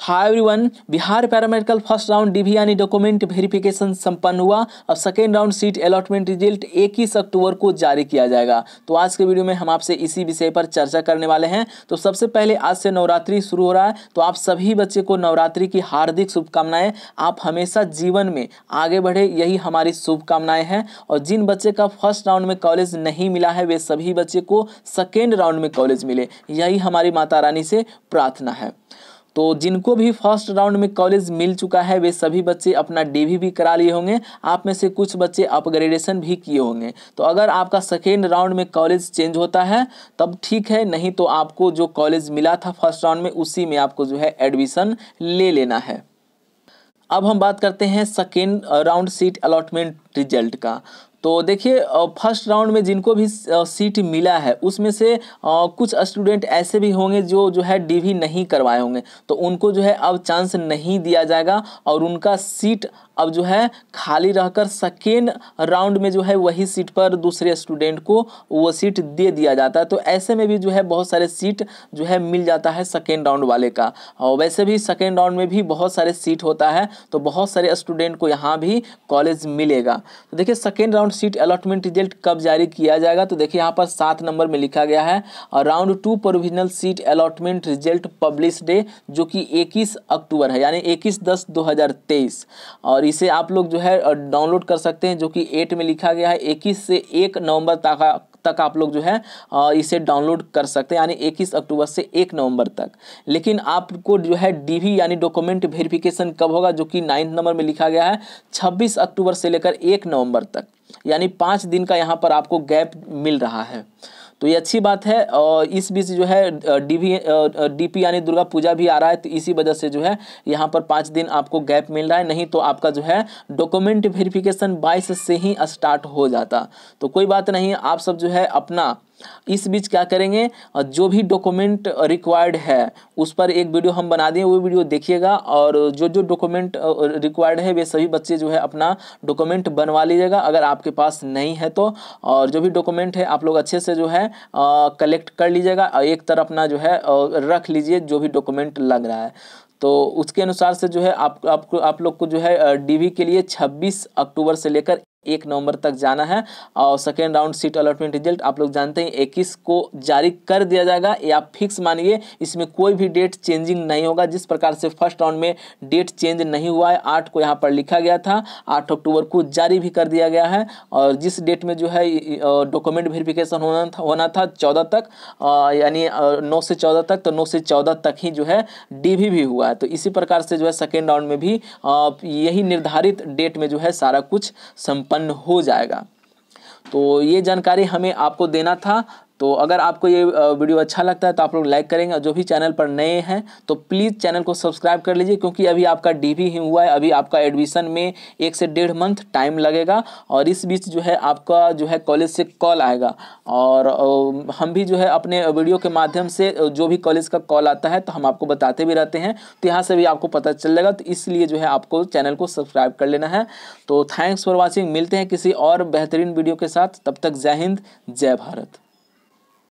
हाय everyone Bihar paramedical first round DV यानी document verification संपन्न हुआ अब second round seat allotment result इक्कीस अक्टूबर को जारी किया जाएगा तो आज के वीडियो में हम आपसे इसी विषय पर चर्चा करने वाले हैं तो सबसे पहले आज से नवरात्रि शुरू हो रहा है तो आप सभी बच्चे को नवरात्रि की हार्दिक शुभकामनाएं आप हमेशा जीवन में आगे बढ़े यही हमारी शुभकामनाएं हैं और जिन बच्चे का फर्स्ट राउंड में कॉलेज नहीं मिला है वे सभी बच्चे को सेकेंड राउंड में कॉलेज मिले यही हमारी माता रानी से प्रार्थना है तो जिनको भी फर्स्ट राउंड में कॉलेज मिल चुका है वे सभी बच्चे अपना डीवी भी करा लिए होंगे आप में से कुछ बच्चे अपग्रेडेशन भी किए होंगे तो अगर आपका सेकेंड राउंड में कॉलेज चेंज होता है तब ठीक है नहीं तो आपको जो कॉलेज मिला था फर्स्ट राउंड में उसी में आपको जो है एडमिशन ले लेना है अब हम बात करते हैं second round seat allotment result का तो देखिए फर्स्ट राउंड में जिनको भी सीट मिला है उसमें से कुछ स्टूडेंट ऐसे भी होंगे जो जो है डी नहीं करवाए होंगे तो उनको जो है अब चांस नहीं दिया जाएगा और उनका सीट अब जो है खाली रहकर सेकेंड राउंड में जो है वही सीट पर दूसरे स्टूडेंट को वो सीट दे दिया जाता है तो ऐसे में भी जो है बहुत सारे सीट जो है मिल जाता है सेकेंड राउंड वाले का और वैसे भी सेकेंड राउंड में भी बहुत सारे सीट होता है तो बहुत सारे स्टूडेंट को यहाँ भी कॉलेज मिलेगा तो देखिए second round round seat allotment result कब जारी किया जाएगा तो देखिए यहाँ पर सात नंबर में लिखा गया है और round two provisional seat allotment result publish day जो कि 21 अक्टूबर है यानी 21 दस 2023 और इसे आप लोग जो है डाउनलोड कर सकते हैं जो कि एट में लिखा गया है इक्कीस से एक नवम्बर तक तक आप लोग जो है इसे डाउनलोड कर सकते हैं यानी 21 अक्टूबर से 1 नवंबर तक लेकिन आपको जो है डीवी यानी डॉक्यूमेंट वेरिफिकेशन कब होगा जो कि नाइन्थ नंबर में लिखा गया है 26 अक्टूबर से लेकर 1 नवंबर तक यानी पाँच दिन का यहाँ पर आपको गैप मिल रहा है तो ये अच्छी बात है और इस बीच जो है डीवी डीपी यानी दुर्गा पूजा भी आ रहा है तो इसी वजह से जो है यहाँ पर पाँच दिन आपको गैप मिल रहा है नहीं तो आपका जो है डॉक्यूमेंट वेरिफिकेशन बाईस से ही स्टार्ट हो जाता तो कोई बात नहीं आप सब जो है अपना इस बीच क्या करेंगे जो भी डॉक्यूमेंट रिक्वायर्ड है उस पर एक वीडियो हम बना दें वो वीडियो देखिएगा और जो जो डॉक्यूमेंट रिक्वायर्ड है वे सभी बच्चे जो है अपना डॉक्यूमेंट बनवा लीजिएगा अगर आपके पास नहीं है तो और जो भी डॉक्यूमेंट है आप लोग अच्छे से जो है कलेक्ट कर लीजिएगा एक तरफ अपना जो है रख लीजिए जो भी डॉक्यूमेंट लग रहा है तो उसके अनुसार से जो है आप आपको आप, आप लोग को जो है डीवी के लिए 26 अक्टूबर से लेकर एक नवंबर तक जाना है और second round seat allotment result आप लोग जानते हैं इक्कीस को जारी कर दिया जाएगा या फिक्स मानिए इसमें कोई भी डेट चेंजिंग नहीं होगा जिस प्रकार से फर्स्ट राउंड में डेट चेंज नहीं हुआ है आठ को यहाँ पर लिखा गया था आठ अक्टूबर को जारी भी कर दिया गया है और जिस डेट में जो है डॉक्यूमेंट वेरिफिकेशन होना था होना था चौदह तक यानी नौ से चौदह तक तो नौ से चौदह तक ही जो है डी भी हुआ है तो इसी प्रकार से जो है सेकेंड राउंड में भी यही निर्धारित डेट में जो है सारा कुछ संपन्न उत्पन्न हो जाएगा तो ये जानकारी हमें आपको देना था तो अगर आपको ये वीडियो अच्छा लगता है तो आप लोग लाइक करेंगे जो भी चैनल पर नए हैं तो प्लीज़ चैनल को सब्सक्राइब कर लीजिए क्योंकि अभी आपका डी ही हुआ है अभी आपका एडमिशन में एक से डेढ़ मंथ टाइम लगेगा और इस बीच जो है आपका जो है कॉलेज से कॉल आएगा और हम भी जो है अपने वीडियो के माध्यम से जो भी कॉलेज का कॉल आता है तो हम आपको बताते भी रहते हैं तो यहाँ से भी आपको पता चल जाएगा तो इसलिए जो है आपको चैनल को सब्सक्राइब कर लेना है तो थैंक्स फॉर वॉचिंग मिलते हैं किसी और बेहतरीन वीडियो के साथ तब तक जय हिंद जय भारत